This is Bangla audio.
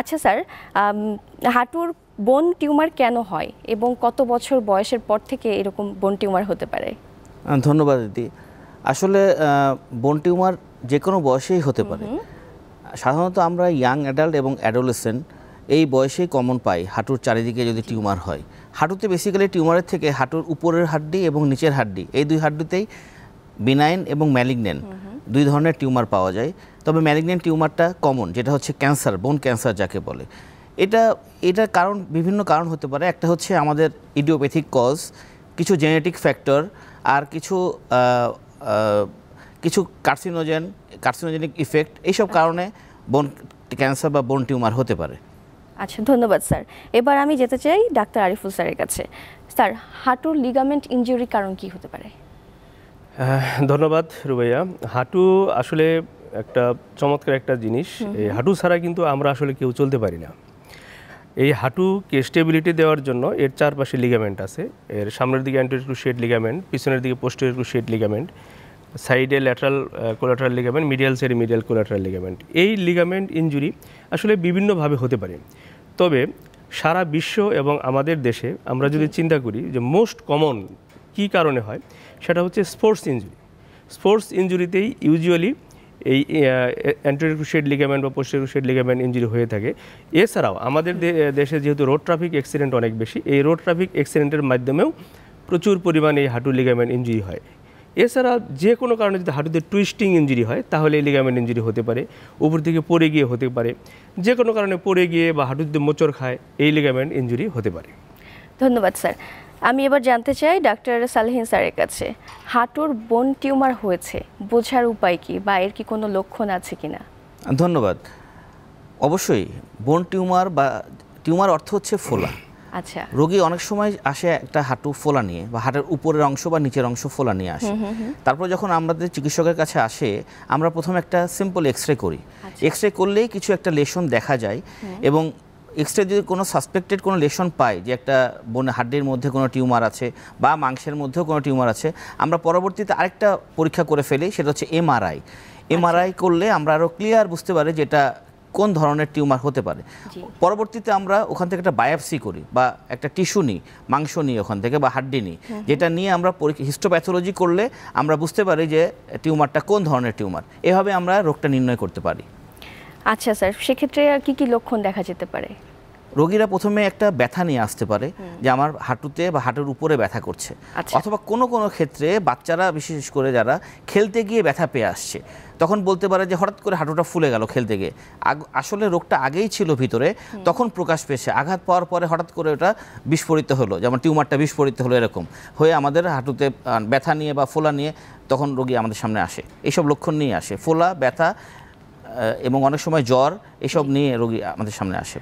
আচ্ছা স্যার হাঁটুর বোন টিউমার কেন হয় এবং কত বছর বয়সের পর থেকে এরকম বোন টিউমার হতে পারে ধন্যবাদ দিদি আসলে বোন টিউমার যে কোনো বয়সেই হতে পারে সাধারণত আমরা ইয়াং অ্যাডাল্ট এবং অ্যাডোলেসেন্ট এই বয়সে কমন পাই হাঁটুর চারিদিকে যদি টিউমার হয় হাঁটুতে বেসিক্যালি টিউমারের থেকে হাঁটুর উপরের হাড্ডি এবং নিচের হাড্ডি এই দুই হাড্ডিতেই বিনাইন এবং ম্যালিগনেন্ট দুই ধরনের টিউমার পাওয়া যায় তবে ম্যালিগনেন্ট টিউমারটা কমন যেটা হচ্ছে ক্যান্সার বোন ক্যান্সার যাকে বলে এটা এটার কারণ বিভিন্ন কারণ হতে পারে একটা হচ্ছে আমাদের ইডিওপ্যাথিক কজ কিছু জেনেটিক ফ্যাক্টর আর কিছু কিছু কার্সিনোজেন কার্সিনোজেনিক ইফেক্ট এইসব আচ্ছা। কারণে বোন ক্যান্সার বা বোন টিউমার হতে পারে আচ্ছা ধন্যবাদ স্যার এবার আমি যেতে চাই ডাক্তার আরিফুল স্যারের কাছে স্যার হাঁটুর লিগামেন্ট ইঞ্জুরির কারণ কি হতে পারে ধন্যবাদ রুবাইয়া হাঁটু আসলে একটা চমৎকার একটা জিনিস এই হাঁটু ছাড়া কিন্তু আমরা আসলে কেউ চলতে পারি না এই হাঁটুকে স্টেবিলিটি দেওয়ার জন্য এর চারপাশে লিগামেন্ট আছে এর সামনের দিকে অ্যান্টোরিকু শেড লিগামেন্ট পিছনের দিকে পোস্টেরিকু শেড লিগামেন্ট সাইডে ল্যাটারাল কোলাটারাল লিগামেন্ট মিডিয়াল সাইডে মিডিয়াল কোলাটারাল লিগামেন্ট এই লিগামেন্ট ইঞ্জুরি আসলে বিভিন্নভাবে হতে পারে তবে সারা বিশ্ব এবং আমাদের দেশে আমরা যদি চিন্তা করি যে মোস্ট কমন কি কারণে হয় সেটা হচ্ছে স্পোর্টস ইঞ্জুরি স্পোর্টস ইঞ্জুরিতেই ইউজুয়ালি এই অ্যান্টোরিয়ার লিগামেন্ট বা পোস্টের ক্রুশেড লিগামেন্ট ইঞ্জুরি হয়ে থাকে এছাড়াও আমাদের দেশে যেহেতু রোড ট্রাফিক অ্যাক্সিডেন্ট অনেক বেশি এই রোড ট্রাফিক অ্যাক্সিডেন্টের মাধ্যমেও প্রচুর পরিমাণে এই হাঁটু লিগামেন্ট ইঞ্জুরি হয় এছাড়া যে কোনো কারণে যদি হাঁটুতে টুইস্টিং ইঞ্জুরি হয় তাহলে এই লিগামেন্ট ইঞ্জুরি হতে পারে উপর থেকে পড়ে গিয়ে হতে পারে যে কোনো কারণে পড়ে গিয়ে বা হাঁটুতে মোচর খায় এই লিগামেন্ট ইঞ্জুরি হতে পারে ধন্যবাদ স্যার আমি এবার জানতে চাই ডাক্তার সালেহিন স্যারের কাছে হাঁটুর বোন টিউমার হয়েছে বোঝার উপায় কি বা এর কি কোনো লক্ষণ আছে কিনা ধন্যবাদ অবশ্যই বোন টিউমার বা টিউমার অর্থ হচ্ছে ফোলা আচ্ছা রোগী অনেক সময় আসে একটা হাঁটু ফোলা নিয়ে বা হাটের উপরের অংশ বা নিচের অংশ ফোলা নিয়ে আসে তারপর যখন আমাদের চিকিৎসকের কাছে আসে আমরা প্রথমে একটা সিম্পল এক্স রে করি এক্স আচ্ছা। রে করলেই কিছু একটা লেশন দেখা যায় এবং এক্সরে যদি কোনো সাসপেক্টেড কোনো লেশন পাই যে একটা বনে হাড্ডির মধ্যে কোনো টিউমার আছে বা মাংসের মধ্যেও কোনো টিউমার আছে আমরা পরবর্তীতে আরেকটা পরীক্ষা করে ফেলি সেটা হচ্ছে এমআরআই আচ্ছা। এমআরআই করলে আমরা আরও ক্লিয়ার বুঝতে পারি যে এটা কোন ধরনের টিউমার হতে পারে পরবর্তীতে আমরা ওখান থেকে একটা বায়াপসি করি বা একটা টিস্যু নিই মাংস নিই ওখান থেকে বা হাড্ডি নিই যেটা নিয়ে আমরা হিস্টোপ্যাথোলজি করলে আমরা বুঝতে পারি যে টিউমারটা কোন ধরনের টিউমার এভাবে আমরা রোগটা নির্ণয় করতে পারি আচ্ছা স্যার সেক্ষেত্রে কি কি লক্ষণ দেখা যেতে পারে রোগীরা প্রথমে একটা ব্যথা নিয়ে আসতে পারে যে আমার হাঁটুতে বা হাঁটুর উপরে ব্যথা করছে আচ্ছা। অথবা কোনো কোনো ক্ষেত্রে বাচ্চারা বিশেষ করে যারা খেলতে গিয়ে ব্যথা পেয়ে আসছে তখন বলতে পারে যে হঠাৎ করে হাঁটুটা ফুলে গেল খেলতে গিয়ে আসলে রোগটা আগেই ছিল ভিতরে তখন প্রকাশ পেয়েছে আঘাত পাওয়ার পরে হঠাৎ করে ওটা বিস্ফোরিত হলো যেমন টিউমারটা বিস্ফোরিত হলো এরকম হয়ে আমাদের হাঁটুতে ব্যথা নিয়ে বা ফোলা নিয়ে তখন রোগী আমাদের সামনে আসে এইসব লক্ষণ নিয়ে আসে ফোলা ব্যথা এবং অনেক সময় জ্বর এসব নিয়ে রোগী আমাদের সামনে আসে